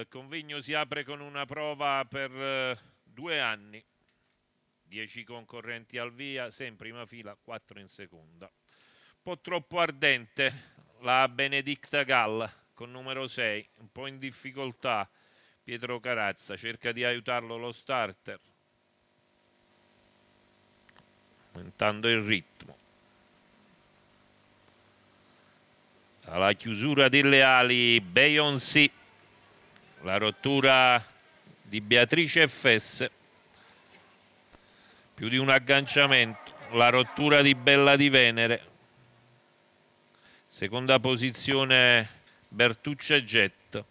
Il convegno si apre con una prova per eh, due anni, 10 concorrenti al via, 6 in prima fila, 4 in seconda. Un po' troppo ardente la Benedicta Gall con numero 6, un po' in difficoltà Pietro Carazza, cerca di aiutarlo lo starter, aumentando il ritmo. Alla chiusura delle ali, Beyoncé la rottura di Beatrice FS più di un agganciamento la rottura di Bella di Venere seconda posizione Bertuccia Jet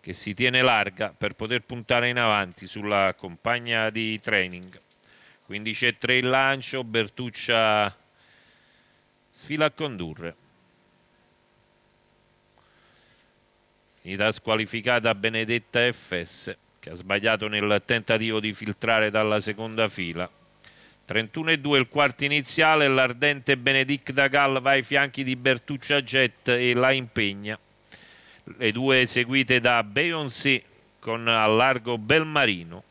che si tiene larga per poter puntare in avanti sulla compagna di training 15 e 3 il lancio Bertuccia sfila a condurre Unità squalificata Benedetta FS che ha sbagliato nel tentativo di filtrare dalla seconda fila. 31-2 il quarto iniziale, l'ardente Benedict Dagal va ai fianchi di Bertuccia Jet e la impegna. Le due seguite da Beyoncé con al largo Belmarino.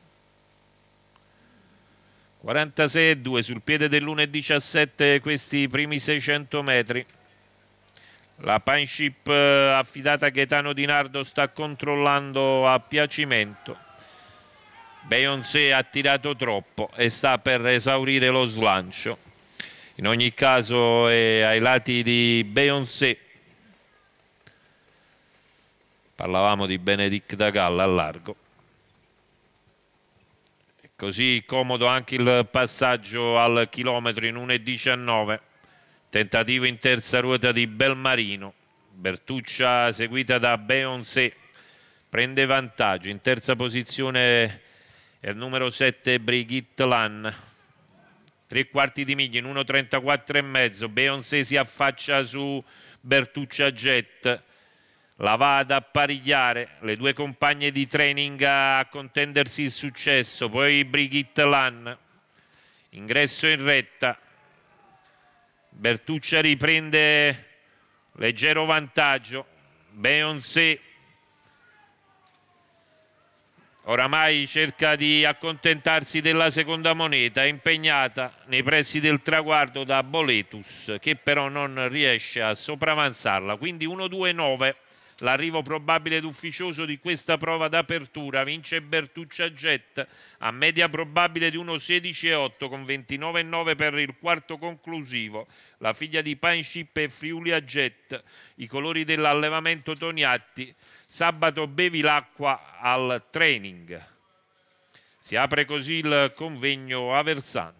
46-2 sul piede dell'1.17 questi primi 600 metri. La Pineship eh, affidata a Gaetano Di Nardo sta controllando a piacimento. Beyoncé ha tirato troppo e sta per esaurire lo slancio. In ogni caso è ai lati di Beyoncé. Parlavamo di Benedicta Galla a largo. E così comodo anche il passaggio al chilometro in 1.19 tentativo in terza ruota di Belmarino Bertuccia seguita da Beyoncé prende vantaggio in terza posizione è il numero 7 Brigitte Lann tre quarti di miglia in 1.34 e mezzo Beyoncé si affaccia su Bertuccia Jet la va ad apparigliare le due compagne di training a contendersi il successo poi Brigitte Lann ingresso in retta Bertuccia riprende leggero vantaggio Beyoncé oramai cerca di accontentarsi della seconda moneta impegnata nei pressi del traguardo da Boletus che però non riesce a sopravanzarla quindi 1-2-9 L'arrivo probabile ed ufficioso di questa prova d'apertura vince Bertuccia Jet a media probabile di 1,16,8 con 29,9 per il quarto conclusivo. La figlia di Panship e Friulia Jet, i colori dell'allevamento Toniatti. Sabato bevi l'acqua al training. Si apre così il convegno Aversano.